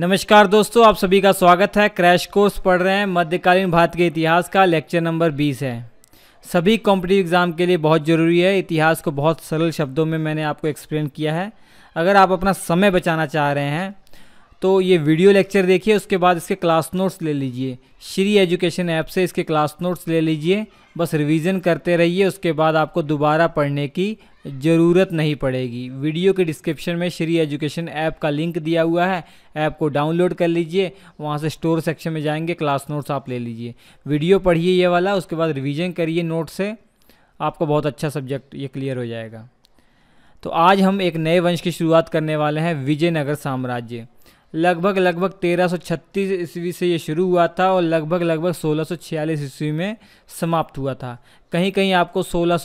नमस्कार दोस्तों आप सभी का स्वागत है क्रैश कोर्स पढ़ रहे हैं मध्यकालीन भारत के इतिहास का लेक्चर नंबर 20 है सभी कॉम्पिटिटिव एग्ज़ाम के लिए बहुत ज़रूरी है इतिहास को बहुत सरल शब्दों में मैंने आपको एक्सप्लेन किया है अगर आप अपना समय बचाना चाह रहे हैं तो ये वीडियो लेक्चर देखिए उसके बाद इसके क्लास नोट्स ले लीजिए श्री एजुकेशन ऐप से इसके क्लास नोट्स ले लीजिए बस रिवीजन करते रहिए उसके बाद आपको दोबारा पढ़ने की ज़रूरत नहीं पड़ेगी वीडियो के डिस्क्रिप्शन में श्री एजुकेशन ऐप का लिंक दिया हुआ है ऐप को डाउनलोड कर लीजिए वहाँ से स्टोर सेक्शन में जाएंगे क्लास नोट्स आप ले लीजिए वीडियो पढ़िए ये वाला उसके बाद रिवीजन करिए नोट से आपका बहुत अच्छा सब्जेक्ट ये क्लियर हो जाएगा तो आज हम एक नए वंश की शुरुआत करने वाले हैं विजयनगर साम्राज्य लगभग लगभग 1336 ईस्वी से ये शुरू हुआ था और लगभग लगभग 1646 ईस्वी में समाप्त हुआ था कहीं कहीं आपको सोलह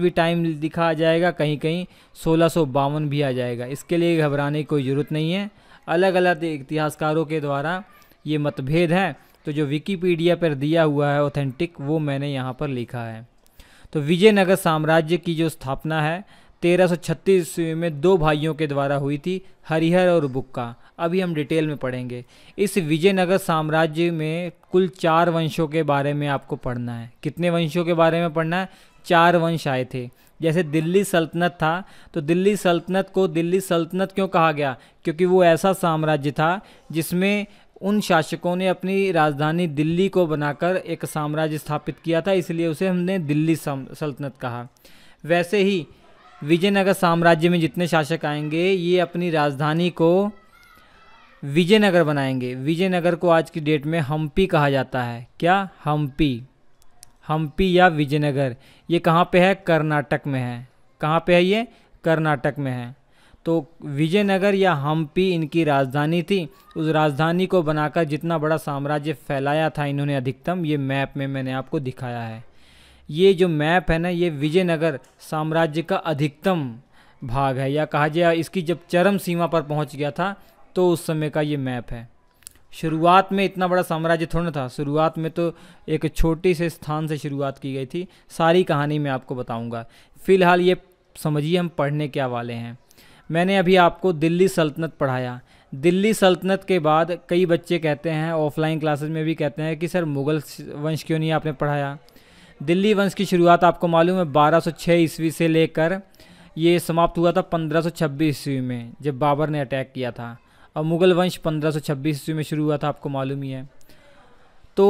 भी टाइम दिखा जाएगा कहीं कहीं सोलह भी आ जाएगा इसके लिए घबराने की कोई ज़रूरत नहीं है अलग अलग इतिहासकारों के द्वारा ये मतभेद हैं तो जो विकीपीडिया पर दिया हुआ है ऑथेंटिक वो मैंने यहाँ पर लिखा है तो विजयनगर साम्राज्य की जो स्थापना है 1336 ईस्वी में दो भाइयों के द्वारा हुई थी हरिहर और बुक्का अभी हम डिटेल में पढ़ेंगे इस विजयनगर साम्राज्य में कुल चार वंशों के बारे में आपको पढ़ना है कितने वंशों के बारे में पढ़ना है चार वंश आए थे जैसे दिल्ली सल्तनत था तो दिल्ली सल्तनत को दिल्ली सल्तनत क्यों कहा गया क्योंकि वो ऐसा साम्राज्य था जिसमें उन शासकों ने अपनी राजधानी दिल्ली को बनाकर एक साम्राज्य स्थापित किया था इसलिए उसे हमने दिल्ली सल्तनत कहा वैसे ही विजयनगर साम्राज्य में जितने शासक आएंगे ये अपनी राजधानी को विजयनगर बनाएंगे विजयनगर को आज की डेट में हम्पी कहा जाता है क्या हम्पी हम्पी या विजयनगर ये कहाँ पे है कर्नाटक में है कहाँ पे है ये कर्नाटक में है तो विजयनगर या हम्पी इनकी राजधानी थी उस राजधानी को बनाकर जितना बड़ा साम्राज्य फैलाया था इन्होंने अधिकतम ये मैप में मैंने आपको दिखाया है ये जो मैप है ना ये विजयनगर साम्राज्य का अधिकतम भाग है या कहा जाए इसकी जब चरम सीमा पर पहुंच गया था तो उस समय का ये मैप है शुरुआत में इतना बड़ा साम्राज्य थोड़ा था शुरुआत में तो एक छोटे से स्थान से शुरुआत की गई थी सारी कहानी मैं आपको बताऊंगा फ़िलहाल ये समझिए हम पढ़ने क्या वाले हैं मैंने अभी आपको दिल्ली सल्तनत पढ़ाया दिल्ली सल्तनत के बाद कई बच्चे कहते हैं ऑफलाइन क्लासेस में भी कहते हैं कि सर मुग़ल वंश क्यों नहीं आपने पढ़ाया दिल्ली वंश की शुरुआत आपको मालूम है 1206 ईस्वी से लेकर ये समाप्त हुआ था 1526 ईस्वी में जब बाबर ने अटैक किया था और मुग़ल वंश 1526 ईस्वी में शुरू हुआ था आपको मालूम ही है तो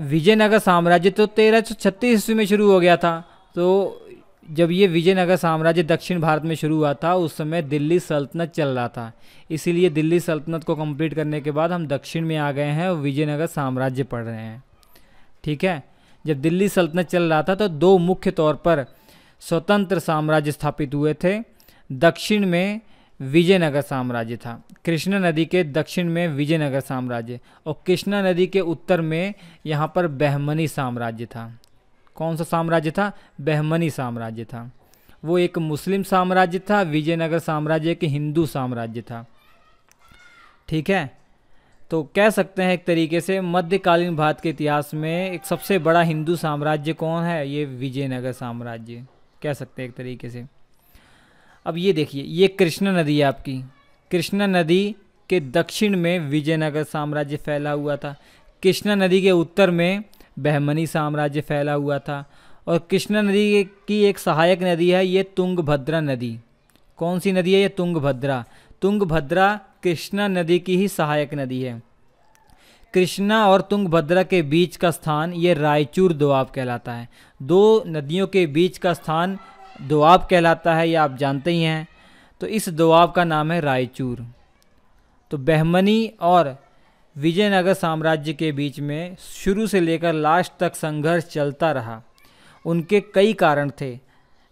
विजयनगर साम्राज्य तो 1336 ईस्वी में शुरू हो गया था तो जब ये विजयनगर साम्राज्य दक्षिण भारत में शुरू हुआ था उस समय दिल्ली सल्तनत चल रहा था इसीलिए दिल्ली सल्तनत को कंप्लीट करने के बाद हम दक्षिण में आ गए हैं और विजयनगर साम्राज्य पढ़ रहे हैं ठीक है जब दिल्ली सल्तनत चल रहा था तो दो मुख्य तौर पर स्वतंत्र साम्राज्य स्थापित हुए थे दक्षिण में विजयनगर साम्राज्य था कृष्णा नदी के दक्षिण में विजयनगर साम्राज्य और कृष्णा नदी के उत्तर में यहाँ पर बहमनी साम्राज्य था कौन सा साम्राज्य था बहमनी साम्राज्य था वो एक मुस्लिम साम्राज्य था विजयनगर साम्राज्य एक हिंदू साम्राज्य था ठीक है तो कह सकते हैं एक तरीके से मध्यकालीन भारत के इतिहास में एक सबसे बड़ा हिंदू साम्राज्य कौन है ये विजयनगर साम्राज्य कह सकते हैं एक तरीके से अब ये देखिए ये कृष्णा नदी है आपकी कृष्णा नदी के दक्षिण में विजयनगर साम्राज्य फैला हुआ था कृष्णा नदी के उत्तर में बहमनी साम्राज्य फैला हुआ था और कृष्णा नदी की एक सहायक नदी है ये तुंगभद्रा नदी कौन सी नदी है ये तुंगभद्रा तुंगभद्रा कृष्णा नदी की ही सहायक नदी है कृष्णा और तुंगभद्रा के बीच का स्थान ये रायचूर दोआब कहलाता है दो नदियों के बीच का स्थान दोआब कहलाता है ये आप जानते ही हैं तो इस दोआब का नाम है रायचूर तो बहमनी और विजयनगर साम्राज्य के बीच में शुरू से लेकर लास्ट तक संघर्ष चलता रहा उनके कई कारण थे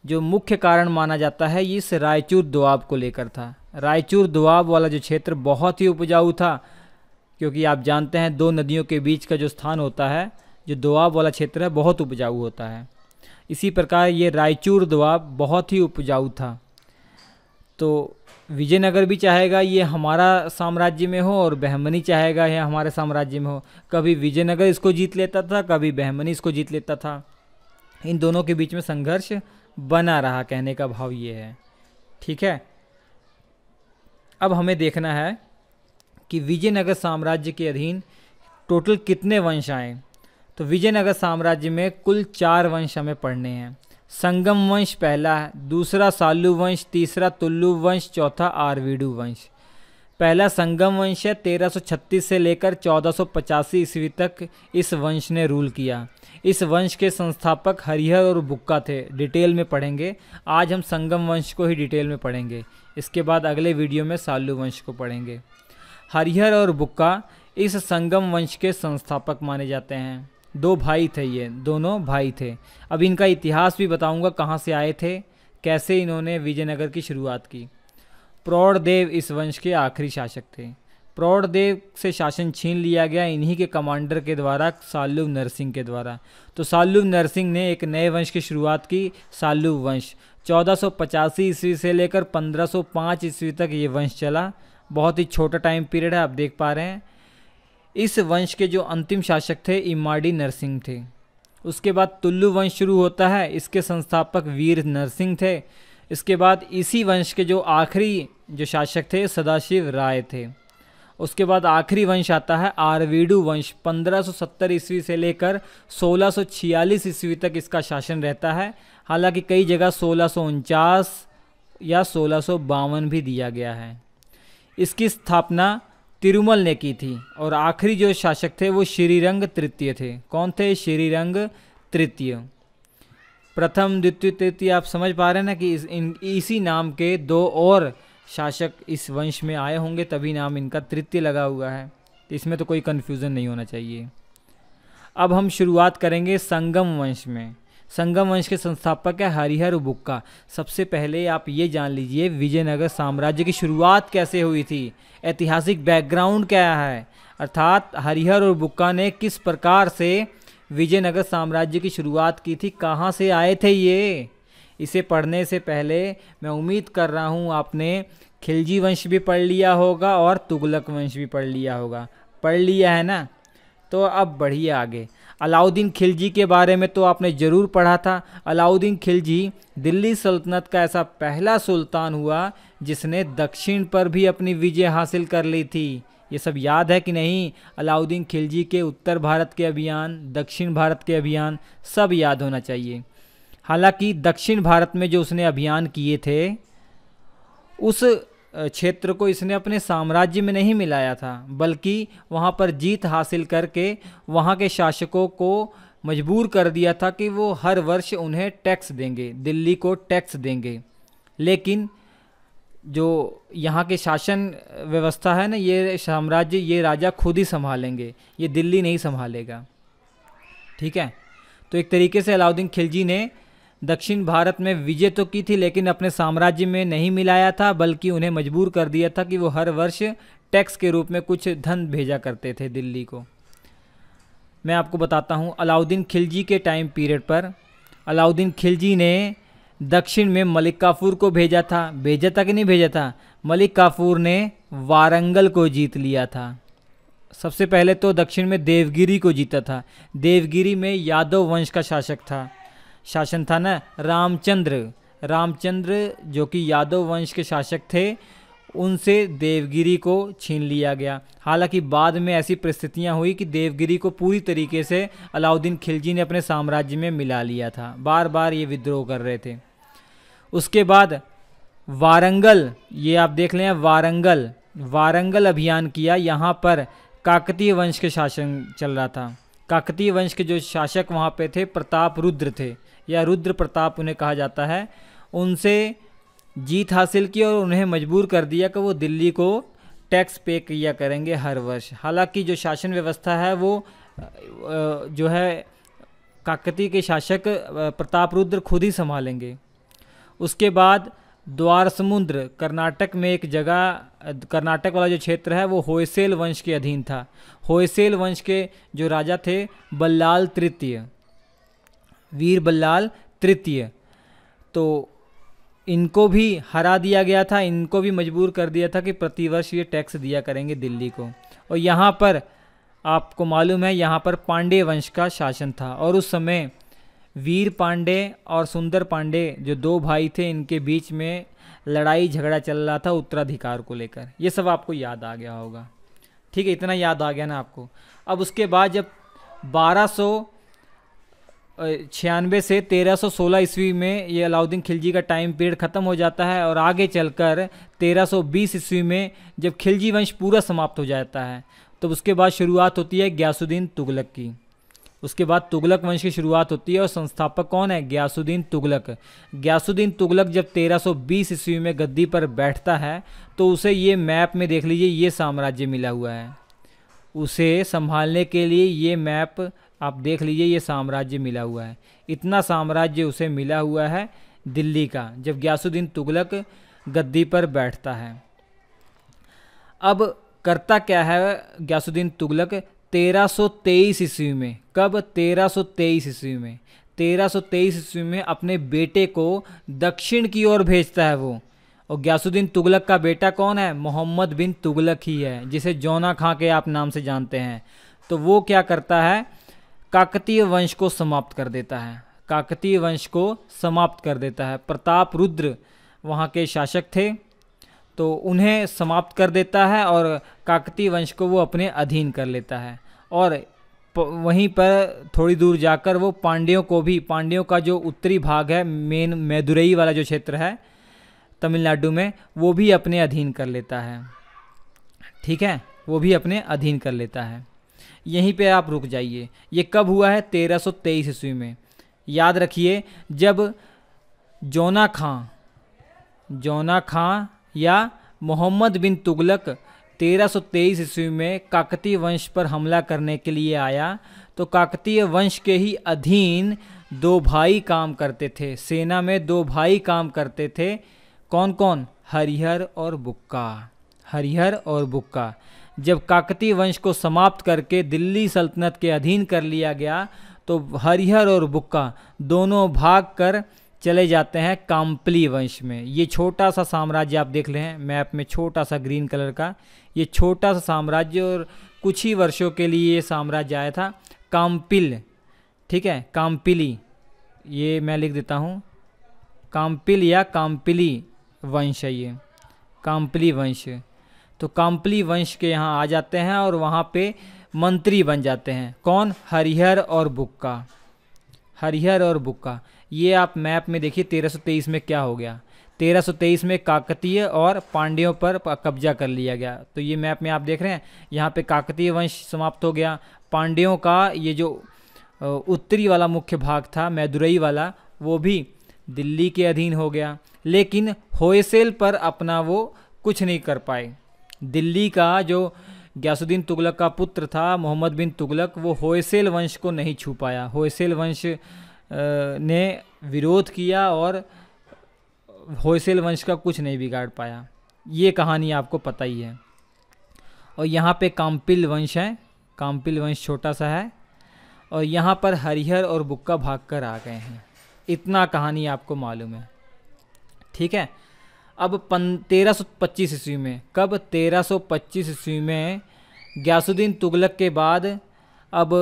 जो मुख्य कारण माना जाता है इस रायचूर दोआब को लेकर था रायचूर दुआब वाला जो क्षेत्र बहुत ही उपजाऊ था क्योंकि आप जानते हैं दो नदियों के बीच का जो स्थान होता है जो दुआब वाला क्षेत्र है बहुत उपजाऊ होता है इसी प्रकार ये रायचूर दुआब बहुत ही उपजाऊ था तो विजयनगर भी चाहेगा ये हमारा साम्राज्य में हो और बहमनी चाहेगा यह हमारे साम्राज्य में हो कभी विजयनगर इसको जीत लेता था कभी बहमनी इसको जीत लेता था इन दोनों के बीच में संघर्ष बना रहा कहने का भाव ये है ठीक है अब हमें देखना है कि विजयनगर साम्राज्य के अधीन टोटल कितने वंश आए तो विजयनगर साम्राज्य में कुल चार वंश हमें पढ़ने हैं संगम वंश पहला है दूसरा सालू वंश तीसरा तुल्लू वंश चौथा आरवीडू वंश पहला संगम वंश है 1336 से लेकर 1485 ईस्वी तक इस वंश ने रूल किया इस वंश के संस्थापक हरिहर और बुक्का थे डिटेल में पढ़ेंगे आज हम संगम वंश को ही डिटेल में पढ़ेंगे इसके बाद अगले वीडियो में सालू वंश को पढ़ेंगे हरिहर और बुक्का इस संगम वंश के संस्थापक माने जाते हैं दो भाई थे ये दोनों भाई थे अब इनका इतिहास भी बताऊंगा कहाँ से आए थे कैसे इन्होंने विजयनगर की शुरुआत की प्रौढ़देव इस वंश के आखिरी शासक थे प्रौढ़देव से शासन छीन लिया गया इन्हीं के कमांडर के द्वारा सालुव नरसिंह के द्वारा तो सालुव नरसिंह ने एक नए वंश की शुरुआत की सालुव वंश 1485 ईस्वी से लेकर 1505 ईस्वी तक ये वंश चला बहुत ही छोटा टाइम पीरियड है आप देख पा रहे हैं इस वंश के जो अंतिम शासक थे इमाडी नरसिंह थे उसके बाद तुल्लू वंश शुरू होता है इसके संस्थापक वीर नरसिंह थे इसके बाद इसी वंश के जो आखिरी जो शासक थे सदाशिव राय थे उसके बाद आखिरी वंश आता है आरवीडू वंश 1570 ईस्वी से लेकर 1646 ईस्वी तक इसका शासन रहता है हालांकि कई जगह सोलह या सोलह भी दिया गया है इसकी स्थापना तिरुमल ने की थी और आखिरी जो शासक थे वो श्रीरंग तृतीय थे कौन थे श्रीरंग तृतीय प्रथम द्वितीय तृतीय आप समझ पा रहे हैं ना कि इस इन इसी नाम के दो और शासक इस वंश में आए होंगे तभी नाम इनका तृतीय लगा हुआ है इसमें तो कोई कन्फ्यूज़न नहीं होना चाहिए अब हम शुरुआत करेंगे संगम वंश में संगम वंश के संस्थापक है हरिहर उबुक्का सबसे पहले आप ये जान लीजिए विजयनगर साम्राज्य की शुरुआत कैसे हुई थी ऐतिहासिक बैकग्राउंड क्या है अर्थात हरिहर और बुक्का ने किस प्रकार से विजयनगर साम्राज्य की शुरुआत की थी कहाँ से आए थे ये इसे पढ़ने से पहले मैं उम्मीद कर रहा हूँ आपने खिलजी वंश भी पढ़ लिया होगा और तुगलक वंश भी पढ़ लिया होगा पढ़ लिया है ना तो अब बढ़िए आगे अलाउद्दीन खिलजी के बारे में तो आपने ज़रूर पढ़ा था अलाउद्दीन खिलजी दिल्ली सल्तनत का ऐसा पहला सुल्तान हुआ जिसने दक्षिण पर भी अपनी विजय हासिल कर ली थी ये सब याद है कि नहीं अलाउद्दीन खिलजी के उत्तर भारत के अभियान दक्षिण भारत के अभियान सब याद होना चाहिए हालांकि दक्षिण भारत में जो उसने अभियान किए थे उस क्षेत्र को इसने अपने साम्राज्य में नहीं मिलाया था बल्कि वहाँ पर जीत हासिल करके वहाँ के शासकों को मजबूर कर दिया था कि वो हर वर्ष उन्हें टैक्स देंगे दिल्ली को टैक्स देंगे लेकिन जो यहाँ के शासन व्यवस्था है ना ये साम्राज्य ये राजा खुद ही संभालेंगे ये दिल्ली नहीं संभालेगा ठीक है तो एक तरीके से अलाउद्दीन खिलजी ने दक्षिण भारत में विजय तो की थी लेकिन अपने साम्राज्य में नहीं मिलाया था बल्कि उन्हें मजबूर कर दिया था कि वो हर वर्ष टैक्स के रूप में कुछ धन भेजा करते थे दिल्ली को मैं आपको बताता हूँ अलाउद्दीन खिलजी के टाइम पीरियड पर अलाउद्दीन खिलजी ने दक्षिण में मलिक काफूर को भेजा था भेजा था कि नहीं भेजा था मलिक काफूर ने वारंगल को जीत लिया था सबसे पहले तो दक्षिण में देवगिरी को जीता था देवगिरी में यादव वंश का शासक था शासन था ना रामचंद्र रामचंद्र जो कि यादव वंश के शासक थे उनसे देवगिरी को छीन लिया गया हालांकि बाद में ऐसी परिस्थितियां हुई कि देवगिरी को पूरी तरीके से अलाउद्दीन खिलजी ने अपने साम्राज्य में मिला लिया था बार बार ये विद्रोह कर रहे थे उसके बाद वारंगल ये आप देख लें वारंगल वारंगल अभियान किया यहाँ पर काकतीय वंश के शासन चल रहा था काकतीय वंश के जो शासक वहाँ पे थे प्रताप रुद्र थे या रुद्र प्रताप उन्हें कहा जाता है उनसे जीत हासिल की और उन्हें मजबूर कर दिया कि वो दिल्ली को टैक्स पे किया करेंगे हर वर्ष हालांकि जो शासन व्यवस्था है वो जो है काकती के शासक प्रताप रुद्र खुद ही संभालेंगे उसके बाद द्वार समुद्र कर्नाटक में एक जगह कर्नाटक वाला जो क्षेत्र है वो होयसेल वंश के अधीन था होयसेल वंश के जो राजा थे बल्लाल तृतीय वीर बल्लाल तृतीय तो इनको भी हरा दिया गया था इनको भी मजबूर कर दिया था कि प्रतिवर्ष ये टैक्स दिया करेंगे दिल्ली को और यहाँ पर आपको मालूम है यहाँ पर पांडे वंश का शासन था और उस समय वीर पांडे और सुंदर पांडे जो दो भाई थे इनके बीच में लड़ाई झगड़ा चल रहा था उत्तराधिकार को लेकर ये सब आपको याद आ गया होगा ठीक है इतना याद आ गया ना आपको अब उसके बाद जब बारह छियानवे से 1316 ईस्वी में ये अलाउद्दीन खिलजी का टाइम पीरियड ख़त्म हो जाता है और आगे चलकर 1320 ईस्वी में जब खिलजी वंश पूरा समाप्त हो जाता है तब तो उसके बाद शुरुआत होती है ग्यासुद्दीन तुगलक की उसके बाद तुगलक वंश की शुरुआत होती है और संस्थापक कौन है ग्यासुद्दीन तुगलक ग्यासुद्दीन तुगलक जब 1320 ईस्वी में गद्दी पर बैठता है तो उसे ये मैप में देख लीजिए ये साम्राज्य मिला हुआ है उसे संभालने के लिए ये मैप आप देख लीजिए ये साम्राज्य मिला हुआ है इतना साम्राज्य उसे मिला हुआ है दिल्ली का जब ग्यासुद्दीन तुगलक गद्दी पर बैठता है अब करता क्या है ग्यासुद्दीन तुगलक 1323 ईस्वी में कब 1323 ईस्वी में 1323 ईस्वी में अपने बेटे को दक्षिण की ओर भेजता है वो और ग्यासुद्दीन तुगलक का बेटा कौन है मोहम्मद बिन तुगलक ही है जिसे जोना खां के आप नाम से जानते हैं तो वो क्या करता है काकतीय वंश को समाप्त कर देता है काकतीय वंश को समाप्त कर देता है प्रताप रुद्र वहाँ के शासक थे तो उन्हें समाप्त कर देता है और काकतीय वंश को वो अपने अधीन कर लेता है और वहीं पर थोड़ी दूर जाकर वो पांड्यों को भी पांड्यों का जो उत्तरी भाग है मेन मैदुरई वाला जो क्षेत्र है तमिलनाडु में वो भी अपने अधीन कर लेता है ठीक है वो भी अपने अधीन कर लेता है यहीं पे आप रुक जाइए ये कब हुआ है 1323 ईस्वी में याद रखिए जब जोना खां जोना खां या मोहम्मद बिन तुगलक 1323 ईस्वी में काकतीय वंश पर हमला करने के लिए आया तो काकतीय वंश के ही अधीन दो भाई काम करते थे सेना में दो भाई काम करते थे कौन कौन हरिहर और बुक्का हरिहर और बुक्का जब काकती वंश को समाप्त करके दिल्ली सल्तनत के अधीन कर लिया गया तो हरिहर और बुक्का दोनों भाग कर चले जाते हैं काम्पली वंश में ये छोटा सा साम्राज्य आप देख लें मैप में छोटा सा ग्रीन कलर का ये छोटा सा साम्राज्य और कुछ ही वर्षों के लिए ये साम्राज्य आया था काम्पिल ठीक है काम्पिली ये मैं लिख देता हूँ काम्पिल या काम्पिली वंश है ये काम्पली वंश तो काम्पली वंश के यहाँ आ जाते हैं और वहाँ पे मंत्री बन जाते हैं कौन हरिहर और बुक्का हरिहर और बुक्का ये आप मैप में देखिए 1323 में क्या हो गया 1323 में काकतीय और पांड्यों पर कब्जा कर लिया गया तो ये मैप में आप देख रहे हैं यहाँ पे काकतीय वंश समाप्त हो गया पांड्यों का ये जो उत्तरी वाला मुख्य भाग था मैदुरई वाला वो भी दिल्ली के अधीन हो गया लेकिन होयसेल पर अपना वो कुछ नहीं कर पाए दिल्ली का जो ग्यासुद्दीन तुगलक का पुत्र था मोहम्मद बिन तुगलक वो होयसेल वंश को नहीं छू पाया होयसेल वंश ने विरोध किया और होयसेल वंश का कुछ नहीं बिगाड़ पाया ये कहानी आपको पता ही है और यहाँ पे काम्पिल वंश है काम्पिल वंश छोटा सा है और यहाँ पर हरिहर और बुक्का भाग कर आ गए हैं इतना कहानी आपको मालूम है ठीक है अब पन तेरह सौ पच्चीस ईस्वी में कब तेरह सौ पच्चीस ईस्वी में ग्यासुद्दीन तुगलक के बाद अब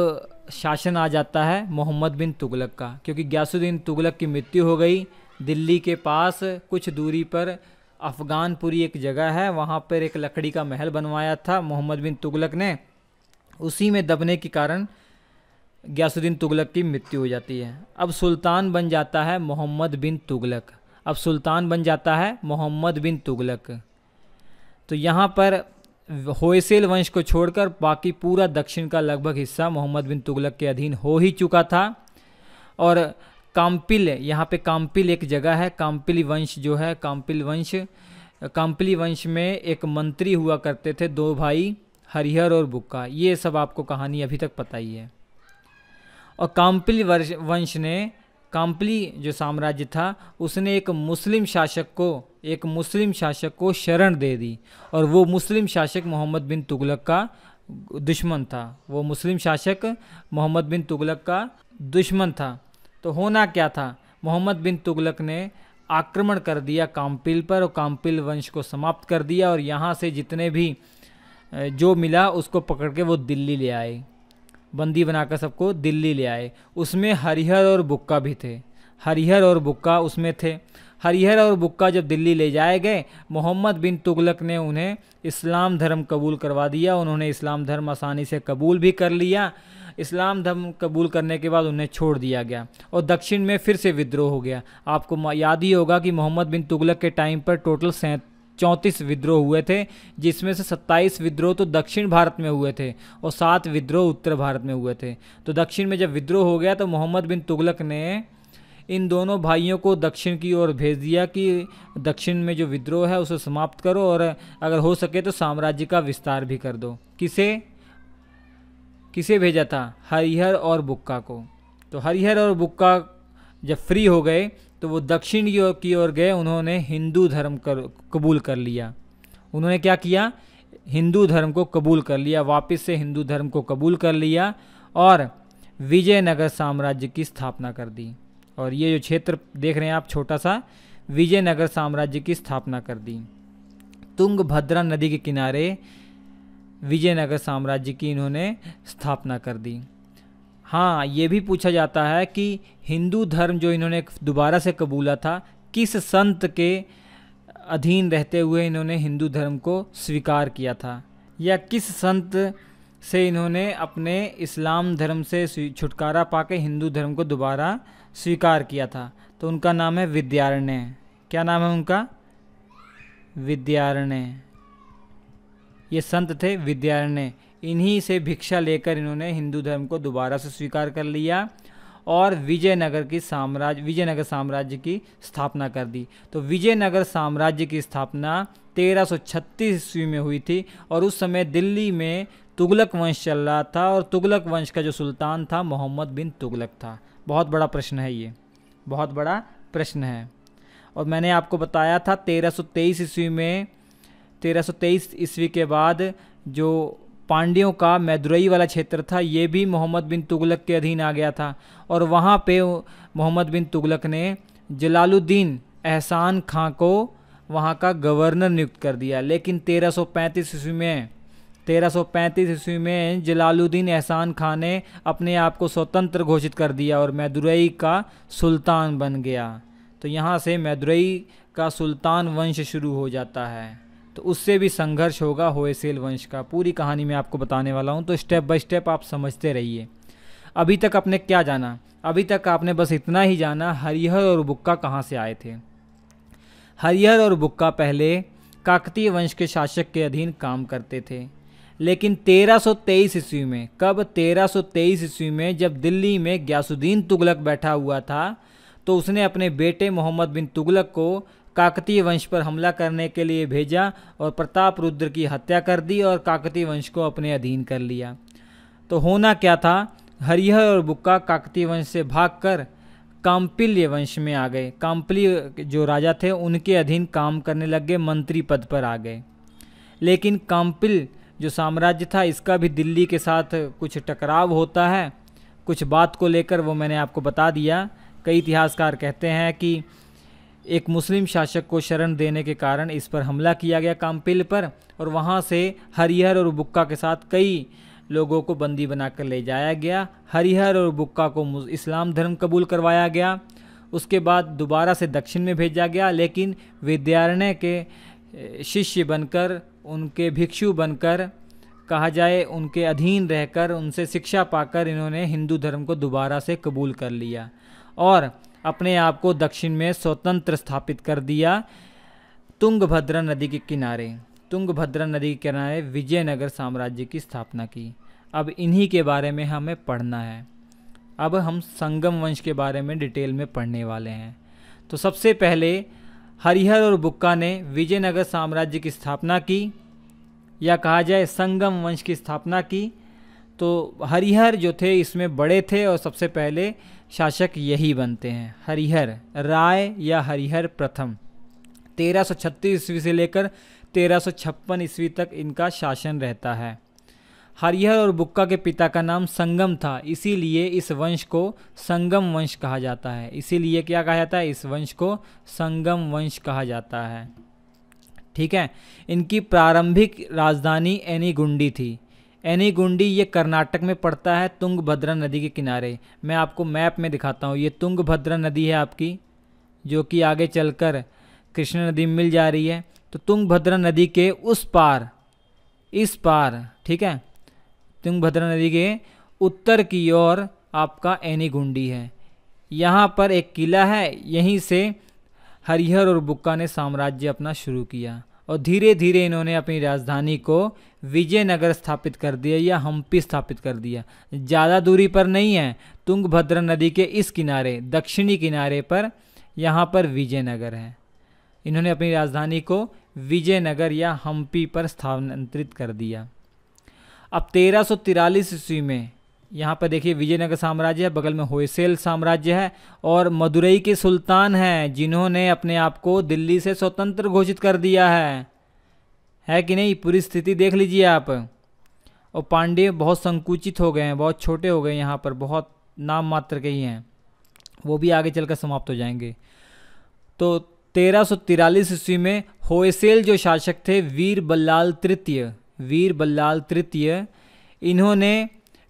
शासन आ जाता है मोहम्मद बिन तुगलक का क्योंकि ग्यासुद्दीन तुगलक की मृत्यु हो गई दिल्ली के पास कुछ दूरी पर अफ़गानपुरी एक जगह है वहाँ पर एक लकड़ी का महल बनवाया था मोहम्मद बिन तुगलक ने उसी में दबने के कारण ग्यासुद्दीन तुगलक की मृत्यु हो जाती है अब सुल्तान बन जाता है मोहम्मद बिन तुगलक अब सुल्तान बन जाता है मोहम्मद बिन तुगलक तो यहाँ पर होयसेल वंश को छोड़कर बाकी पूरा दक्षिण का लगभग हिस्सा मोहम्मद बिन तुगलक के अधीन हो ही चुका था और काम्पिल यहाँ पे काम्पिल एक जगह है काम्पिली वंश जो है काम्पिल वंश काम्पिली वंश में एक मंत्री हुआ करते थे दो भाई हरिहर और बुक्का ये सब आपको कहानी अभी तक पता ही है और काम्पिल वंश ने काम्पली जो साम्राज्य था उसने एक मुस्लिम शासक को एक मुस्लिम शासक को शरण दे दी और वो मुस्लिम शासक मोहम्मद बिन तुगलक का दुश्मन था वो मुस्लिम शासक मोहम्मद बिन तुगलक का दुश्मन था तो होना क्या था मोहम्मद बिन तुगलक ने आक्रमण कर दिया काम्पिल पर और काम्पिल वंश को समाप्त कर दिया और यहाँ से जितने भी जो मिला उसको पकड़ के वो दिल्ली ले आए बंदी बनाकर सबको दिल्ली ले आए उसमें हरिहर और बुक्का भी थे हरिहर और बुक्का उसमें थे हरिहर और बुक्का जब दिल्ली ले जाए गए मोहम्मद बिन तुगलक ने उन्हें इस्लाम धर्म कबूल करवा दिया उन्होंने इस्लाम धर्म आसानी से कबूल भी कर लिया इस्लाम धर्म कबूल करने के बाद उन्हें छोड़ दिया गया और दक्षिण में फिर से विद्रोह हो गया आपको याद ही होगा कि मोहम्मद बिन तुगलक के टाइम पर टोटल सैंत चौंतीस विद्रोह हुए थे जिसमें से सत्ताईस विद्रोह तो दक्षिण भारत में हुए थे और सात विद्रोह उत्तर भारत में हुए थे तो दक्षिण में जब विद्रोह हो गया तो मोहम्मद बिन तुगलक ने इन दोनों भाइयों को दक्षिण की ओर भेज दिया कि दक्षिण में जो विद्रोह है उसे समाप्त करो और अगर हो सके तो साम्राज्य का विस्तार भी कर दो किसे किसे भेजा था हरिहर और बुक्का को तो हरिहर और बुक्का जब फ्री हो गए तो वो दक्षिण की ओर गए उन्होंने हिंदू धर्म कर कबूल कर लिया उन्होंने क्या किया हिंदू धर्म को कबूल कर लिया वापस से हिंदू धर्म को कबूल कर लिया और विजयनगर साम्राज्य की स्थापना कर दी और ये जो क्षेत्र देख रहे हैं आप छोटा सा विजयनगर साम्राज्य की स्थापना कर दी तुंगभद्रा नदी के किनारे विजयनगर साम्राज्य की इन्होंने स्थापना कर दी हाँ ये भी पूछा जाता है कि हिंदू धर्म जो इन्होंने दोबारा से कबूला था किस संत के अधीन रहते हुए इन्होंने हिंदू धर्म को स्वीकार किया था या किस संत से इन्होंने अपने इस्लाम धर्म से छुटकारा पाके हिंदू धर्म को दोबारा स्वीकार किया था तो उनका नाम है विद्यारण्य क्या नाम है उनका विद्यारण्य ये संत थे विद्यारण्य इन्हीं से भिक्षा लेकर इन्होंने हिंदू धर्म को दोबारा से स्वीकार कर लिया और विजयनगर की साम्राज्य विजयनगर साम्राज्य की स्थापना कर दी तो विजयनगर साम्राज्य की स्थापना 1336 ईस्वी में हुई थी और उस समय दिल्ली में तुगलक वंश चल रहा था और तुगलक वंश का जो सुल्तान था मोहम्मद बिन तुगलक था बहुत बड़ा प्रश्न है ये बहुत बड़ा प्रश्न है और मैंने आपको बताया था 1323 ईस्वी में 1323 ईस्वी के बाद जो पांड्यों का मैदुरई वाला क्षेत्र था ये भी मोहम्मद बिन तुगलक के अधीन आ गया था और वहाँ पे मोहम्मद बिन तुगलक ने जलालुद्दीन एहसान खां को वहाँ का गवर्नर नियुक्त कर दिया लेकिन 1335 ईस्वी में 1335 ईस्वी में जलालुद्दीन एहसान खां ने अपने आप को स्वतंत्र घोषित कर दिया और मैदुरई का सुल्तान बन गया तो यहाँ से मैदुरई का सुल्तान वंश शुरू हो जाता है तो उससे भी संघर्ष होगा होएसेल वंश का पूरी कहानी मैं आपको बताने वाला हूँ तो स्टेप बाय स्टेप आप समझते रहिए अभी तक आपने क्या जाना अभी तक आपने बस इतना ही जाना हरिहर और बुक्का कहाँ से आए थे हरिहर और बुक्का पहले काकतीय वंश के शासक के अधीन काम करते थे लेकिन 1323 ईस्वी में कब 1323 ईस्वी में जब दिल्ली में ग्यासुद्दीन तुगलक बैठा हुआ था तो उसने अपने बेटे मोहम्मद बिन तुगलक को काकतीय वंश पर हमला करने के लिए भेजा और प्रताप रुद्र की हत्या कर दी और काकतीय वंश को अपने अधीन कर लिया तो होना क्या था हरिहर और बुक्का काकतीय वंश से भागकर काम्पिल्य वंश में आ गए काम्पली जो राजा थे उनके अधीन काम करने लग गए मंत्री पद पर आ गए लेकिन काम्पिल जो साम्राज्य था इसका भी दिल्ली के साथ कुछ टकराव होता है कुछ बात को लेकर वो मैंने आपको बता दिया कई इतिहासकार कहते हैं कि एक मुस्लिम शासक को शरण देने के कारण इस पर हमला किया गया कामपिल पर और वहाँ से हरिहर और बुक्का के साथ कई लोगों को बंदी बनाकर ले जाया गया हरिहर और बुक्का को इस्लाम धर्म कबूल करवाया गया उसके बाद दोबारा से दक्षिण में भेजा गया लेकिन विद्यारण्य के शिष्य बनकर उनके भिक्षु बनकर कहा जाए उनके अधीन रहकर उनसे शिक्षा पाकर इन्होंने हिंदू धर्म को दोबारा से कबूल कर लिया और अपने आप को दक्षिण में स्वतंत्र स्थापित कर दिया तुंगभद्रा नदी के किनारे तुंगभद्रा नदी के किनारे विजयनगर साम्राज्य की स्थापना की अब इन्हीं के बारे में हमें पढ़ना है अब हम संगम वंश के बारे में डिटेल में पढ़ने वाले हैं तो सबसे पहले हरिहर और बुक्का ने विजयनगर साम्राज्य की स्थापना की या कहा जाए संगम वंश की स्थापना की तो हरिहर जो थे इसमें बड़े थे और सबसे पहले शासक यही बनते हैं हरिहर राय या हरिहर प्रथम 1336 ईस्वी से लेकर 1356 ईस्वी तक इनका शासन रहता है हरिहर और बुक्का के पिता का नाम संगम था इसीलिए इस वंश को संगम वंश कहा जाता है इसीलिए क्या कहा जाता है इस वंश को संगम वंश कहा जाता है ठीक है इनकी प्रारंभिक राजधानी एनीगुंडी थी एनीगुंडी ये कर्नाटक में पड़ता है तुंगभद्रा नदी के किनारे मैं आपको मैप में दिखाता हूँ ये तुंगभद्रा नदी है आपकी जो कि आगे चलकर कृष्णा नदी में मिल जा रही है तो तुंगभद्रा नदी के उस पार इस पार ठीक है तुंगभद्रा नदी के उत्तर की ओर आपका एनीगुंडी है यहाँ पर एक किला है यहीं से हरिहर और बुक्का ने साम्राज्य अपना शुरू किया और धीरे धीरे इन्होंने अपनी राजधानी को विजयनगर स्थापित कर दिया या हम्पी स्थापित कर दिया ज़्यादा दूरी पर नहीं है तुंगभद्र नदी के इस किनारे दक्षिणी किनारे पर यहाँ पर विजयनगर है इन्होंने अपनी राजधानी को विजयनगर या हम्पी पर स्थानांतरित कर दिया अब तेरह ईस्वी में यहाँ पर देखिए विजयनगर साम्राज्य है बगल में होयसेल साम्राज्य है और मदुरई के सुल्तान हैं जिन्होंने अपने आप को दिल्ली से स्वतंत्र घोषित कर दिया है है कि नहीं पूरी स्थिति देख लीजिए आप और पांडे बहुत संकुचित हो गए हैं बहुत छोटे हो गए यहाँ पर बहुत नाम मात्र के ही हैं वो भी आगे चलकर समाप्त हो जाएंगे तो तेरह सौ तिरालीस ईस्वी में होयसेल जो शासक थे वीर बल्लाल तृतीय वीर बल्लाल तृतीय इन्होंने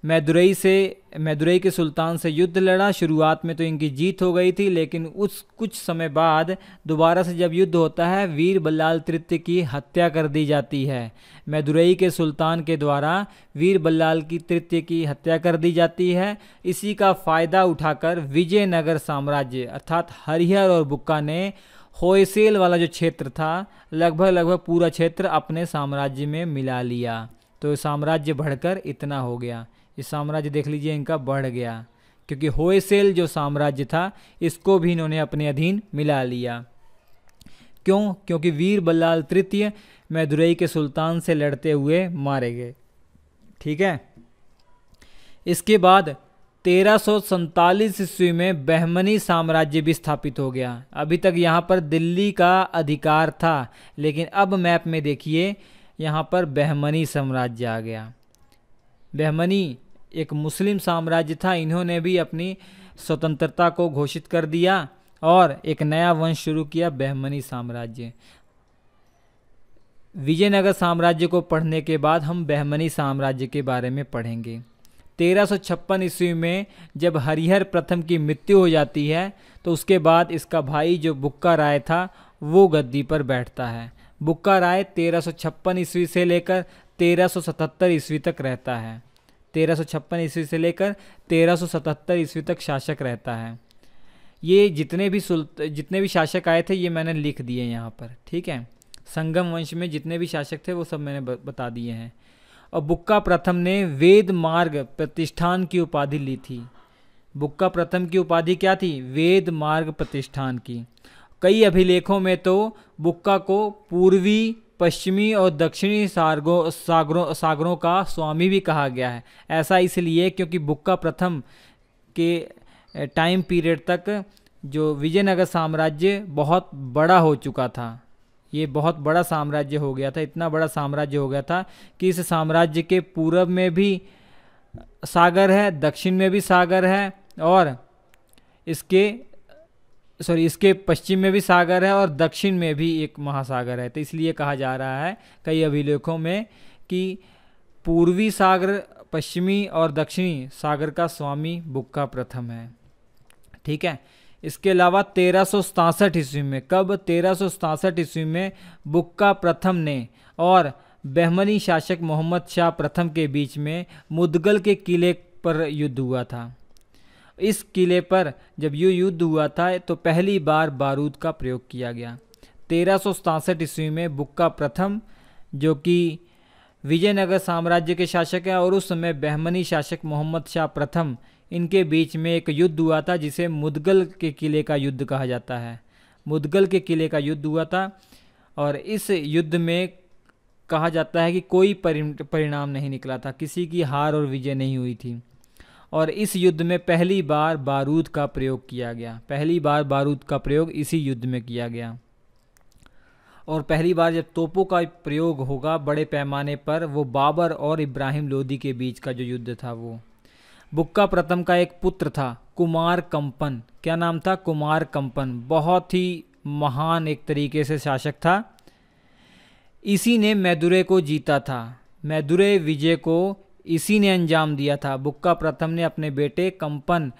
मैदुरई से मैदुरई के सुल्तान से युद्ध लड़ा शुरुआत में तो इनकी जीत हो गई थी लेकिन उस कुछ समय बाद दोबारा से जब युद्ध होता है वीर बल्लाल तृतीय की हत्या कर दी जाती है मैदुरई के सुल्तान के द्वारा वीर बल्लाल की तृतीय की हत्या कर दी जाती है इसी का फ़ायदा उठाकर विजयनगर साम्राज्य अर्थात हरिहर और बुक्का ने होयसेल वाला जो क्षेत्र था लगभग लगभग पूरा क्षेत्र अपने साम्राज्य में मिला लिया तो साम्राज्य बढ़कर इतना हो गया ये साम्राज्य देख लीजिए इनका बढ़ गया क्योंकि होएसेल जो साम्राज्य था इसको भी इन्होंने अपने अधीन मिला लिया क्यों क्योंकि वीर बल्लाल तृतीय मैदुरई के सुल्तान से लड़ते हुए मारे गए ठीक है इसके बाद तेरह सौ सैंतालीस ईस्वी में बहमनी साम्राज्य भी स्थापित हो गया अभी तक यहाँ पर दिल्ली का अधिकार था लेकिन अब मैप में देखिए यहाँ पर बहमनी साम्राज्य आ गया बहमनी एक मुस्लिम साम्राज्य था इन्होंने भी अपनी स्वतंत्रता को घोषित कर दिया और एक नया वंश शुरू किया बहमनी साम्राज्य विजयनगर साम्राज्य को पढ़ने के बाद हम बहमनी साम्राज्य के बारे में पढ़ेंगे तेरह ईस्वी में जब हरिहर प्रथम की मृत्यु हो जाती है तो उसके बाद इसका भाई जो बुक्का राय था वो गद्दी पर बैठता है बुक्का राय तेरह ईस्वी से लेकर तेरह ईस्वी तक रहता है तेरह ईस्वी से लेकर 1377 ईस्वी तक शासक रहता है ये जितने भी सुल्त जितने भी शासक आए थे ये मैंने लिख दिए यहाँ पर ठीक है संगम वंश में जितने भी शासक थे वो सब मैंने बता दिए हैं और बुक्का प्रथम ने वेद मार्ग प्रतिष्ठान की उपाधि ली थी बुक्का प्रथम की उपाधि क्या थी वेद मार्ग प्रतिष्ठान की कई अभिलेखों में तो बुक्का को पूर्वी पश्चिमी और दक्षिणी सागरों सागरों सागरों का स्वामी भी कहा गया है ऐसा इसलिए क्योंकि बुक्का प्रथम के टाइम पीरियड तक जो विजयनगर साम्राज्य बहुत बड़ा हो चुका था ये बहुत बड़ा साम्राज्य हो गया था इतना बड़ा साम्राज्य हो गया था कि इस साम्राज्य के पूर्व में भी सागर है दक्षिण में भी सागर है और इसके सॉरी इसके पश्चिम में भी सागर है और दक्षिण में भी एक महासागर है तो इसलिए कहा जा रहा है कई अभिलेखों में कि पूर्वी सागर पश्चिमी और दक्षिणी सागर का स्वामी बुक्का प्रथम है ठीक है इसके अलावा तेरह सौ ईस्वी में कब तेरह सौ ईस्वी में बुक्का प्रथम ने और बहमनी शासक मोहम्मद शाह प्रथम के बीच में मुदगल के किले पर युद्ध हुआ था इस किले पर जब यू युद्ध हुआ था तो पहली बार बारूद का प्रयोग किया गया तेरह सौ ईस्वी में बुक्का प्रथम जो कि विजयनगर साम्राज्य के शासक हैं और उस समय बहमनी शासक मोहम्मद शाह प्रथम इनके बीच में एक युद्ध हुआ था जिसे मुदगल के किले का युद्ध कहा जाता है मुदगल के किले का युद्ध हुआ था और इस युद्ध में कहा जाता है कि कोई परिणाम नहीं निकला था किसी की हार और विजय नहीं हुई थी और इस युद्ध में पहली बार बारूद का प्रयोग किया गया पहली बार बारूद का प्रयोग इसी युद्ध में किया गया और पहली बार जब तोपों का प्रयोग होगा बड़े पैमाने पर वो बाबर और इब्राहिम लोदी के बीच का जो युद्ध था वो बुक्का प्रथम का एक पुत्र था कुमार कंपन क्या नाम था कुमार कंपन बहुत ही महान एक तरीके से शासक था इसी ने मैदुरे को जीता था मैदुरे विजय को इसी ने अंजाम दिया था बुक्का प्रथम ने अपने बेटे कंपन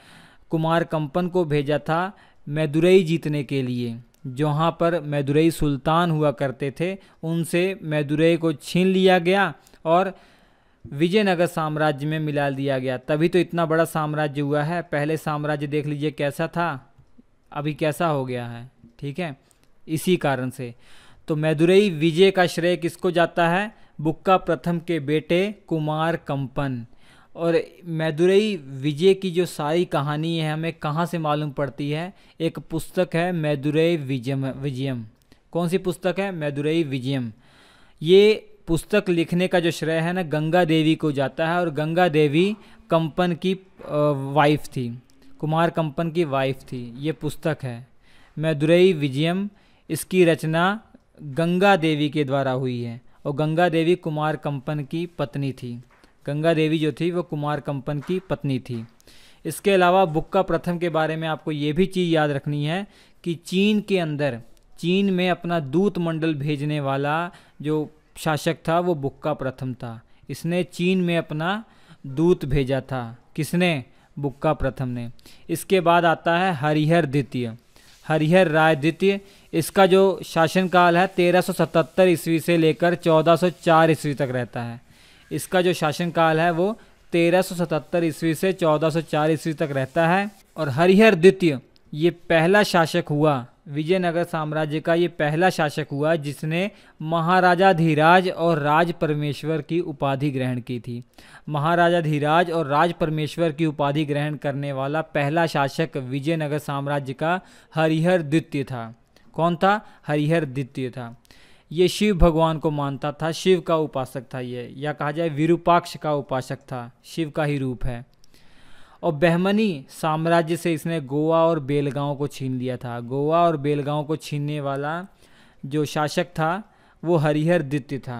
कुमार कंपन को भेजा था मैदुरई जीतने के लिए जहाँ पर मैदुरई सुल्तान हुआ करते थे उनसे मैदुरई को छीन लिया गया और विजयनगर साम्राज्य में मिला दिया गया तभी तो इतना बड़ा साम्राज्य हुआ है पहले साम्राज्य देख लीजिए कैसा था अभी कैसा हो गया है ठीक है इसी कारण से तो मैदुरई विजय का श्रेय किसको जाता है बुक्का प्रथम के बेटे कुमार कंपन और मैदुरई विजय की जो सारी कहानी है हमें कहाँ से मालूम पड़ती है एक पुस्तक है मैदुरई विजयम विजयम कौन सी पुस्तक है मैदुरई विजयम ये पुस्तक लिखने का जो श्रेय है ना गंगा देवी को जाता है और गंगा देवी कंपन की वाइफ थी कुमार कंपन की वाइफ थी ये पुस्तक है मैदुरई विजयम इसकी रचना गंगा देवी के द्वारा हुई है और गंगा देवी कुमार कंपन की पत्नी थी गंगा देवी जो थी वो कुमार कंपन की पत्नी थी इसके अलावा बुक्का प्रथम के बारे में आपको ये भी चीज़ याद रखनी है कि चीन के अंदर चीन में अपना दूत मंडल भेजने वाला जो शासक था वो बुक्का प्रथम था इसने चीन में अपना दूत भेजा था किसने बुक्का प्रथम ने इसके बाद आता है हरिहर द्वितीय हरिहर राय द्वितीय इसका जो शासनकाल है 1377 ईस्वी से लेकर 1404 ईस्वी तक रहता है इसका जो शासनकाल है वो 1377 ईस्वी से 1404 ईस्वी तक रहता है और हरिहर द्वितीय ये पहला शासक हुआ विजयनगर साम्राज्य का ये पहला शासक हुआ जिसने महाराजा धीराज और राज परमेश्वर की उपाधि ग्रहण की थी महाराजा धीराज और राज परमेश्वर की उपाधि ग्रहण करने वाला पहला शासक विजयनगर साम्राज्य का हरिहर द्वितीय था कौन था हरिहर द्वितीय था ये शिव भगवान को मानता था शिव का उपासक था ये या कहा जाए विरूपाक्ष का उपासक था शिव का ही रूप है और बहमनी साम्राज्य से इसने गोवा और बेलगांव को छीन लिया था गोवा और बेलगांव को छीनने वाला जो शासक था वो हरिहर द्वित्य था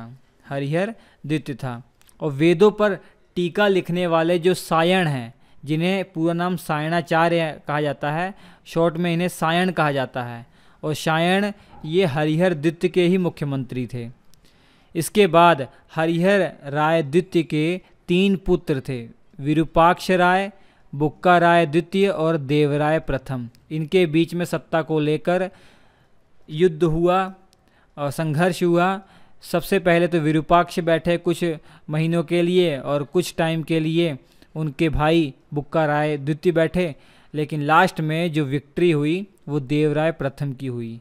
हरिहर द्वित्य था और वेदों पर टीका लिखने वाले जो सायण हैं जिन्हें पूरा नाम सायणाचार्य कहा जाता है शॉर्ट में इन्हें सायण कहा जाता है और सायण ये हरिहर द्वित्य के ही मुख्यमंत्री थे इसके बाद हरिहर राय द्वित्य के तीन पुत्र थे विरूपाक्ष राय बुक्का राय द्वितीय और देवराय प्रथम इनके बीच में सत्ता को लेकर युद्ध हुआ और संघर्ष हुआ सबसे पहले तो विरूपाक्ष बैठे कुछ महीनों के लिए और कुछ टाइम के लिए उनके भाई बुक्का राय द्वितीय बैठे लेकिन लास्ट में जो विक्ट्री हुई वो देवराय प्रथम की हुई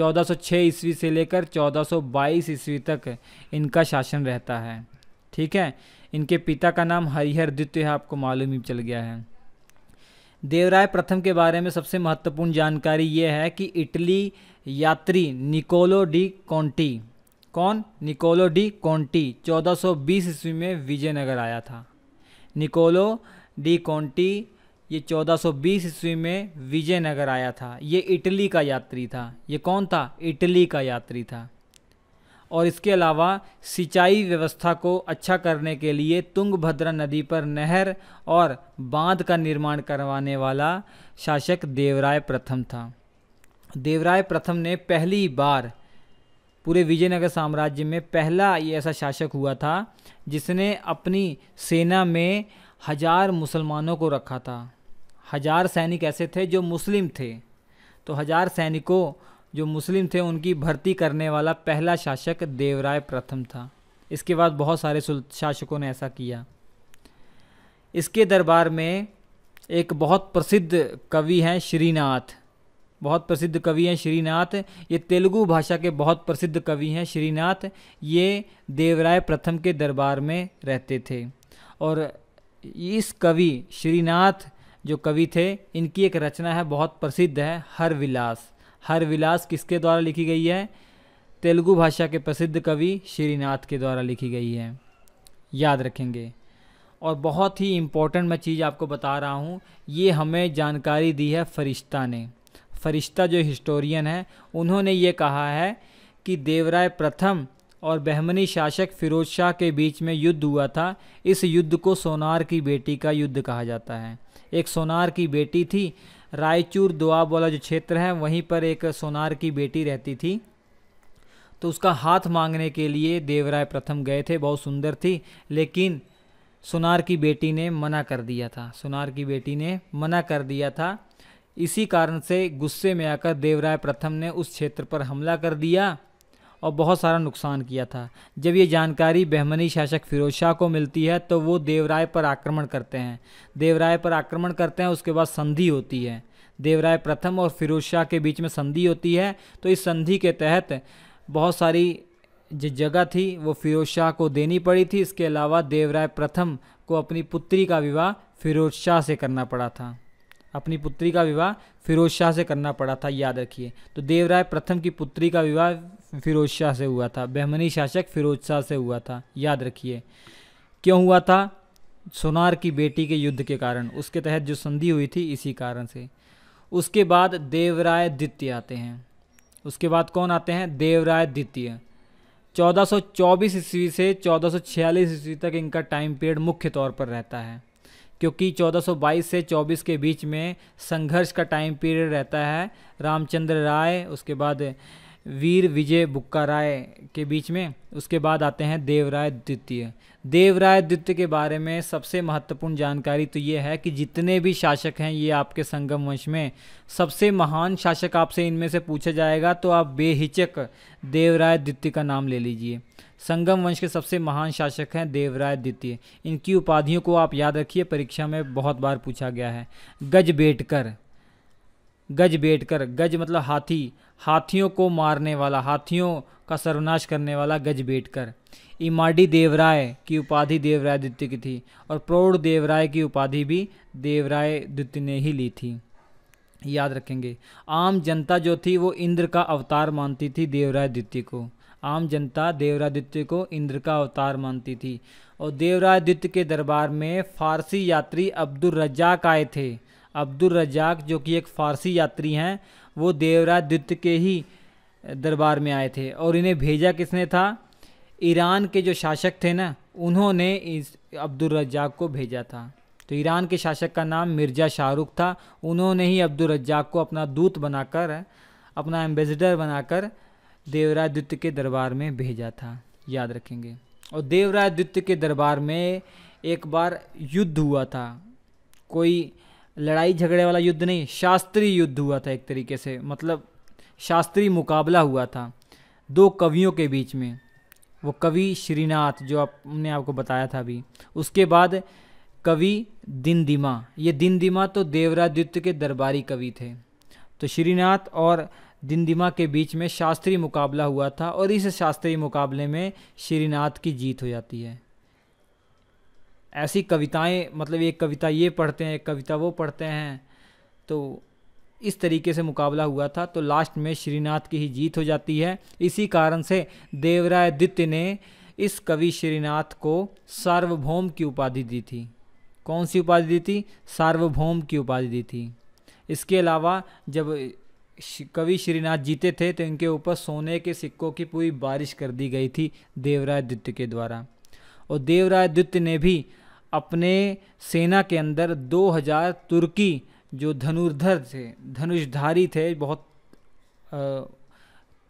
1406 ईस्वी से लेकर 1422 ईस्वी तक इनका शासन रहता है ठीक है इनके पिता का नाम हरिहर द्वितीय है आपको मालूम ही चल गया है देवराय प्रथम के बारे में सबसे महत्वपूर्ण जानकारी ये है कि इटली यात्री निकोलो डी कॉन्टी कौन निकोलो डी कॉन्टी 1420 ईस्वी में विजयनगर आया था निकोलो डी कॉन्टी ये 1420 ईस्वी में विजयनगर आया था ये इटली का यात्री था ये कौन था इटली का यात्री था और इसके अलावा सिंचाई व्यवस्था को अच्छा करने के लिए तुंगभद्रा नदी पर नहर और बांध का निर्माण करवाने वाला शासक देवराय प्रथम था देवराय प्रथम ने पहली बार पूरे विजयनगर साम्राज्य में पहला ये ऐसा शासक हुआ था जिसने अपनी सेना में हज़ार मुसलमानों को रखा था हज़ार सैनिक ऐसे थे जो मुस्लिम थे तो हज़ार सैनिकों जो मुस्लिम थे उनकी भर्ती करने वाला पहला शासक देवराय प्रथम था इसके बाद बहुत सारे शासकों ने ऐसा किया इसके दरबार में एक बहुत प्रसिद्ध कवि हैं श्रीनाथ बहुत प्रसिद्ध कवि हैं श्रीनाथ ये तेलुगु भाषा के बहुत प्रसिद्ध कवि हैं श्रीनाथ ये देवराय प्रथम के दरबार में रहते थे और इस कवि श्रीनाथ जो कवि थे इनकी एक रचना है बहुत प्रसिद्ध है हर विलास हर विलास किसके द्वारा लिखी गई है तेलुगु भाषा के प्रसिद्ध कवि श्रीनाथ के द्वारा लिखी गई है याद रखेंगे और बहुत ही इम्पोर्टेंट मैं चीज़ आपको बता रहा हूँ ये हमें जानकारी दी है फरिश्ता ने फरिश्ता जो हिस्टोरियन है उन्होंने ये कहा है कि देवराय प्रथम और बहमनी शासक फिरोज शाह के बीच में युद्ध हुआ था इस युद्ध को सोनार की बेटी का युद्ध कहा जाता है एक सोनार की बेटी थी रायचूर दुआब वाला जो क्षेत्र है वहीं पर एक सोनार की बेटी रहती थी तो उसका हाथ मांगने के लिए देवराय प्रथम गए थे बहुत सुंदर थी लेकिन सोनार की बेटी ने मना कर दिया था सोनार की बेटी ने मना कर दिया था इसी कारण से गुस्से में आकर देवराय प्रथम ने उस क्षेत्र पर हमला कर दिया और बहुत सारा नुकसान किया था जब ये जानकारी बहमनी शासक फिरोज शाह को मिलती है तो वो देवराय पर आक्रमण करते हैं देवराय पर आक्रमण करते हैं उसके बाद संधि होती है देवराय प्रथम और फिरोज शाह के बीच में संधि होती है तो इस संधि के तहत बहुत सारी जो जगह थी वो फिरोज शाह को देनी पड़ी थी इसके अलावा देवराय प्रथम को अपनी पुत्री का विवाह फिरोज शाह से करना पड़ा था अपनी पुत्री का विवाह फिरोज शाह से करना पड़ा था याद रखिए तो देवराय प्रथम की पुत्री का विवाह फिरोज शाह से हुआ था बहमनी शासक फिरोज शाह से हुआ था याद रखिए क्यों हुआ था सोनार की बेटी के युद्ध के कारण उसके तहत जो संधि हुई थी इसी कारण से उसके बाद देवराय द्वितीय आते हैं उसके बाद कौन आते हैं देवराय द्वितीय 1424 ईस्वी से 1446 ईस्वी तक इनका टाइम पीरियड मुख्य तौर पर रहता है क्योंकि 1422 से 24 के बीच में संघर्ष का टाइम पीरियड रहता है रामचंद्र राय उसके बाद वीर विजय बुक्का राय के बीच में उसके बाद आते हैं देवराय द्वितीय देवराय द्वितीय के बारे में सबसे महत्वपूर्ण जानकारी तो ये है कि जितने भी शासक हैं ये आपके संगम वंश में सबसे महान शासक आपसे इनमें से पूछा जाएगा तो आप बेहिचक देवराय द्वितीय का नाम ले लीजिए संगम वंश के सबसे महान शासक हैं देवराय द्वितीय इनकी उपाधियों को आप याद रखिए परीक्षा में बहुत बार पूछा गया है गजबेटकर गज बैठ कर गज मतलब हाथी हाथियों को मारने वाला हाथियों का सर्वनाश करने वाला गज बैठ कर इमाडी देवराय की उपाधि देवराय द्वितीय की थी और प्रौढ़ देवराय की उपाधि भी देवराय द्वितीय ने ही ली थी याद रखेंगे आम जनता जो थी वो इंद्र का अवतार मानती थी देवराय द्वितीय को आम जनता देवरादित्य को इंद्र का अवतार मानती थी और देवरादित्य के दरबार में फारसी यात्री अब्दुल रज्जाक आए थे अब्दुल रजाक जो कि एक फ़ारसी यात्री हैं वो देवराज द्वित्य के ही दरबार में आए थे और इन्हें भेजा किसने था ईरान के जो शासक थे ना उन्होंने इस अब्दुल रजाक को भेजा था तो ईरान के शासक का नाम मिर्ज़ा शाहरुख था उन्होंने ही अब्दुल रजाक को अपना दूत बनाकर अपना एम्बेसडर बनाकर देवराज द्वित्य के दरबार में भेजा था याद रखेंगे और देवराज द्वित्य के दरबार में एक बार युद्ध हुआ था कोई लड़ाई झगड़े वाला युद्ध नहीं शास्त्रीय युद्ध हुआ था एक तरीके से मतलब शास्त्रीय मुकाबला हुआ था दो कवियों के बीच में वो कवि श्रीनाथ जो आपने आपको बताया था अभी उसके बाद कवि दिन दिमा ये दिन दिमा तो देवरादित्य के दरबारी कवि थे तो श्रीनाथ और दिन दिमा के बीच में शास्त्रीय मुकाबला हुआ था और इस शास्त्रीय मुकाबले में श्रीनाथ की जीत हो जाती है ऐसी कविताएं मतलब एक कविता ये पढ़ते हैं एक कविता वो पढ़ते हैं तो इस तरीके से मुकाबला हुआ था तो लास्ट में श्रीनाथ की ही जीत हो जाती है इसी कारण से देवराय दित्य ने इस कवि श्रीनाथ को सार्वभौम की उपाधि दी थी कौन सी उपाधि दी थी सार्वभौम की उपाधि दी थी इसके अलावा जब कवि श्रीनाथ जीते थे तो इनके ऊपर सोने के सिक्कों की पूरी बारिश कर दी गई थी देवराय दित्य के द्वारा और देवराय द्वित्य ने भी अपने सेना के अंदर 2000 तुर्की जो धनुर्धर थे धनुषधारी थे बहुत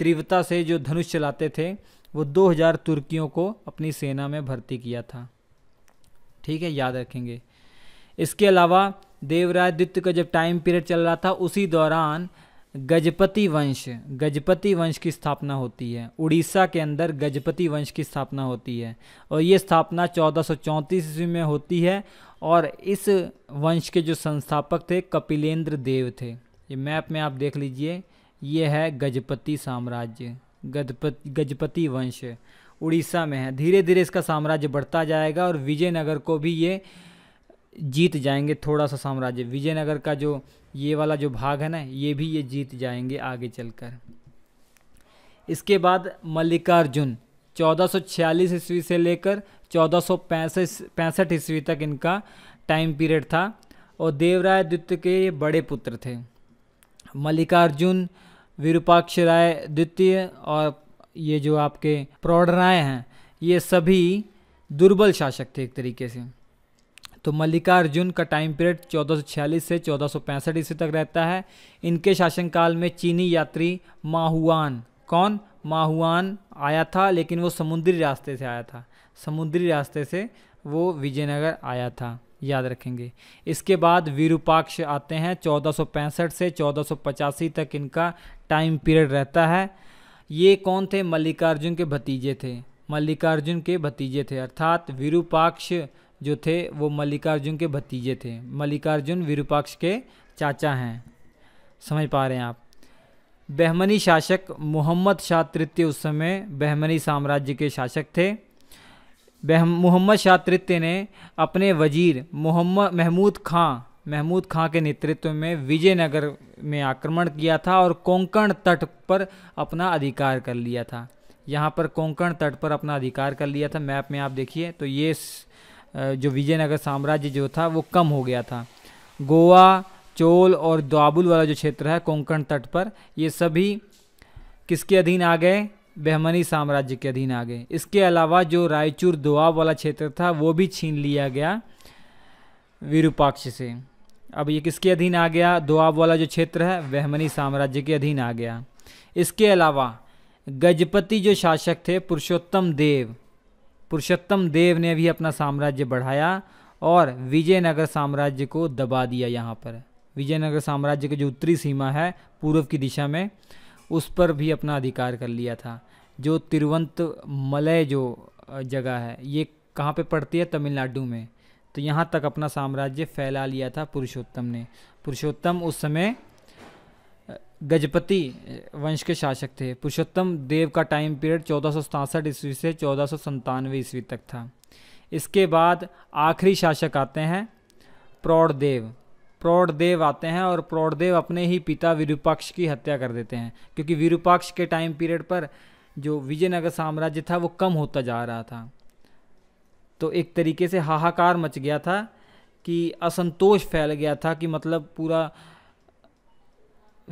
तीव्रता से जो धनुष चलाते थे वो 2000 तुर्कियों को अपनी सेना में भर्ती किया था ठीक है याद रखेंगे इसके अलावा देवराज द्वित्य का जब टाइम पीरियड चल रहा था उसी दौरान गजपति वंश गजपति वंश की स्थापना होती है उड़ीसा के अंदर गजपति वंश की स्थापना होती है और ये स्थापना चौदह सौ ईस्वी में होती है और इस वंश के जो संस्थापक थे कपिलेंद्र देव थे ये मैप में आप देख लीजिए ये है गजपति साम्राज्य गजपति गजपति वंश उड़ीसा में है धीरे धीरे इसका साम्राज्य बढ़ता जाएगा और विजयनगर को भी ये जीत जाएंगे थोड़ा सा साम्राज्य विजयनगर का जो ये वाला जो भाग है ना ये भी ये जीत जाएंगे आगे चलकर इसके बाद मल्लिकार्जुन 1446 ईस्वी से लेकर 1465 ईस्वी तक इनका टाइम पीरियड था और देवराय द्वित्य के ये बड़े पुत्र थे मल्लिकार्जुन विरूपाक्ष राय द्वितीय और ये जो आपके प्रौढ़राय हैं ये सभी दुर्बल शासक थे एक तरीके से तो मल्लिकार्जुन का टाइम पीरियड 1446 से 1465 ईस्वी तक रहता है इनके शासनकाल में चीनी यात्री माहुआन कौन माहुआन आया था लेकिन वो समुद्री रास्ते से आया था समुद्री रास्ते से वो विजयनगर आया था याद रखेंगे इसके बाद वीरूपाक्ष आते हैं 1465 से 1485 तक इनका टाइम पीरियड रहता है ये कौन थे मल्लिकार्जुन के भतीजे थे मल्लिकार्जुन के भतीजे थे अर्थात वीरूपाक्ष जो थे वो मल्लिकार्जुन के भतीजे थे मल्लिकार्जुन विरूपाक्ष के चाचा हैं समझ पा रहे हैं आप बहमनी शासक मोहम्मद शाह तृतीय उस समय बहमनी साम्राज्य के शासक थे मोहम्मद शाह तृतीय ने अपने वजीर मोहम्मद महमूद खां महमूद खां के नेतृत्व में विजयनगर में आक्रमण किया था और कोंकण तट पर अपना अधिकार कर लिया था यहाँ पर कोंकण तट पर अपना अधिकार कर लिया था मैप में आप देखिए तो ये जो विजयनगर साम्राज्य जो था वो कम हो गया था गोवा चोल और द्वाबुल वाला जो क्षेत्र है कोंकण तट पर ये सभी किसके अधीन आ गए बहमनी साम्राज्य के अधीन आ गए इसके अलावा जो रायचूर दुआब वाला क्षेत्र था वो भी छीन लिया गया विरूपाक्ष से अब ये किसके अधीन आ गया दुआब वाला जो क्षेत्र है बहमनी साम्राज्य के अधीन आ गया इसके अलावा गजपति जो शासक थे पुरुषोत्तम देव पुरुषोत्तम देव ने भी अपना साम्राज्य बढ़ाया और विजयनगर साम्राज्य को दबा दिया यहाँ पर विजयनगर साम्राज्य की जो उत्तरी सीमा है पूर्व की दिशा में उस पर भी अपना अधिकार कर लिया था जो तिरुवंत मलय जो जगह है ये कहाँ पे पड़ती है तमिलनाडु में तो यहाँ तक अपना साम्राज्य फैला लिया था पुरुषोत्तम ने पुरुषोत्तम उस समय गजपति वंश के शासक थे पुरुषोत्तम देव का टाइम पीरियड चौदह ईस्वी से चौदह ईस्वी तक था इसके बाद आखिरी शासक आते हैं प्रौढ़देव प्रौढ़देव आते हैं और प्रौढ़देव अपने ही पिता विरूपाक्ष की हत्या कर देते हैं क्योंकि विरूपाक्ष के टाइम पीरियड पर जो विजयनगर साम्राज्य था वो कम होता जा रहा था तो एक तरीके से हाहाकार मच गया था कि असंतोष फैल गया था कि मतलब पूरा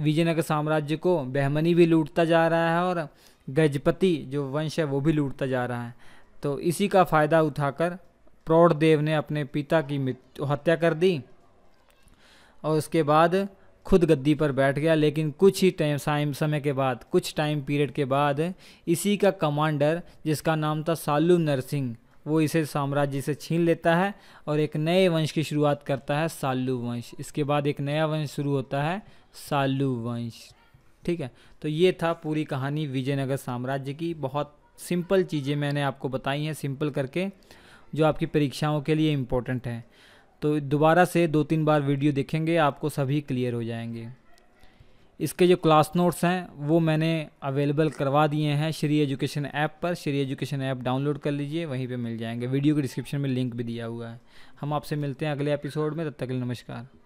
विजयनगर साम्राज्य को बहमनी भी लूटता जा रहा है और गजपति जो वंश है वो भी लूटता जा रहा है तो इसी का फ़ायदा उठाकर प्रौढ़देव ने अपने पिता की हत्या कर दी और उसके बाद खुद गद्दी पर बैठ गया लेकिन कुछ ही टाइम टाइम समय के बाद कुछ टाइम पीरियड के बाद इसी का कमांडर जिसका नाम था सालू नरसिंह वो इसे साम्राज्य से छीन लेता है और एक नए वंश की शुरुआत करता है सालू वंश इसके बाद एक नया वंश शुरू होता है सालू वंश ठीक है तो ये था पूरी कहानी विजयनगर साम्राज्य की बहुत सिंपल चीज़ें मैंने आपको बताई हैं सिंपल करके जो आपकी परीक्षाओं के लिए इम्पोर्टेंट हैं तो दोबारा से दो तीन बार वीडियो देखेंगे आपको सभी क्लियर हो जाएंगे इसके जो क्लास नोट्स हैं वो मैंने अवेलेबल करवा दिए हैं श्री एजुकेशन ऐप पर श्री एजुकेशन ऐप डाउनलोड कर लीजिए वहीं पे मिल जाएंगे वीडियो के डिस्क्रिप्शन में लिंक भी दिया हुआ है हम आपसे मिलते हैं अगले एपिसोड में तब तक के लिए नमस्कार